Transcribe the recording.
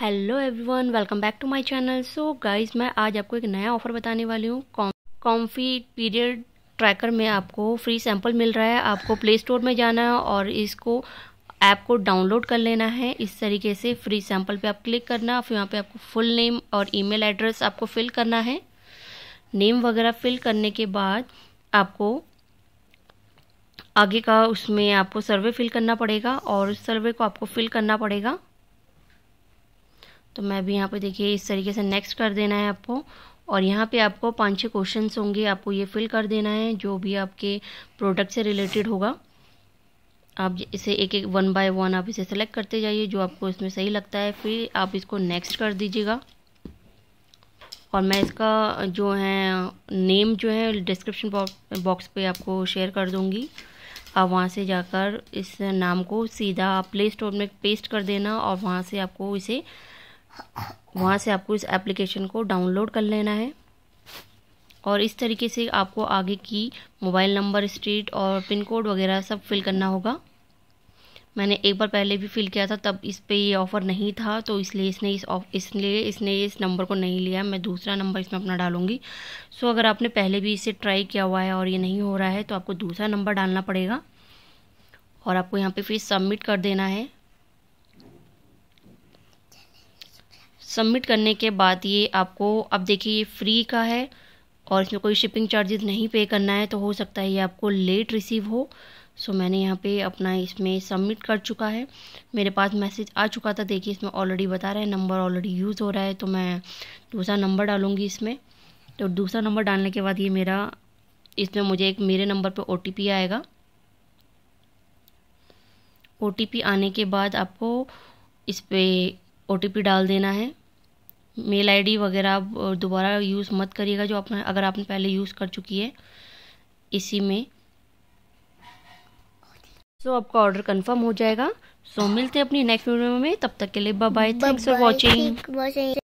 hello everyone welcome back to my channel so guys मैं आज आपको एक नया ऑफर बताने वाली हूँ कॉम्फी पीरियड ट्रैकर में आपको फ्री सैंपल मिल रहा है आपको प्ले स्टोर में जाना है और इसको ऐप को डाउनलोड कर लेना है इस तरीके से फ्री सैंपल पे आप क्लिक करना फिर यहाँ पे आपको फुल नेम और ईमेल एड्रेस आपको फिल करना है नेम वगैरह फिल करने के बाद आपको आगे का उसमें आपको सर्वे फिल करना पड़ेगा और उस सर्वे को आपको फिल करना पड़ेगा तो मैं भी यहाँ पर देखिए इस तरीके से नेक्स्ट कर देना है आपको और यहाँ पे आपको पाँच छः क्वेश्चन होंगे आपको ये फिल कर देना है जो भी आपके प्रोडक्ट से रिलेटेड होगा आप इसे एक एक वन बाय वन आप इसे सेलेक्ट करते जाइए जो आपको इसमें सही लगता है फिर आप इसको नेक्स्ट कर दीजिएगा और मैं इसका जो है नेम जो है डिस्क्रिप्शन बॉक्स पे आपको शेयर कर दूँगी आप वहाँ से जाकर इस नाम को सीधा प्ले स्टोर में पेस्ट कर देना और वहाँ से आपको इसे वहाँ से आपको इस एप्लीकेशन को डाउनलोड कर लेना है और इस तरीके से आपको आगे की मोबाइल नंबर स्ट्रीट और पिन कोड वगैरह सब फिल करना होगा मैंने एक बार पहले भी फिल किया था तब इस पर ये ऑफ़र नहीं था तो इसलिए इसने इस इसलिए इसने इस नंबर को नहीं लिया मैं दूसरा नंबर इसमें अपना डालूंगी सो अगर आपने पहले भी इसे ट्राई किया हुआ है और ये नहीं हो रहा है तो आपको दूसरा नंबर डालना पड़ेगा और आपको यहाँ पर फिर सबमिट कर देना है सबमिट करने के बाद ये आपको अब देखिए ये फ्री का है और इसमें कोई शिपिंग चार्जेस नहीं पे करना है तो हो सकता है ये आपको लेट रिसीव हो सो मैंने यहाँ पे अपना इसमें सबमिट कर चुका है मेरे पास मैसेज आ चुका था देखिए इसमें ऑलरेडी बता रहा है नंबर ऑलरेडी यूज़ हो रहा है तो मैं दूसरा नंबर डालूँगी इसमें तो दूसरा नंबर डालने के बाद ये मेरा इसमें मुझे एक मेरे नंबर पर ओ आएगा ओ आने के बाद आपको इस पर ओ डाल देना है मेल आईडी वगैरह आप दोबारा यूज़ मत करिएगा जो आपने अगर आपने पहले यूज़ कर चुकी है इसी में सो so, आपका ऑर्डर कंफर्म हो जाएगा सो so, मिलते हैं अपनी नेक्स्ट वीडियो में तब तक के लिए bye bye thanks for watching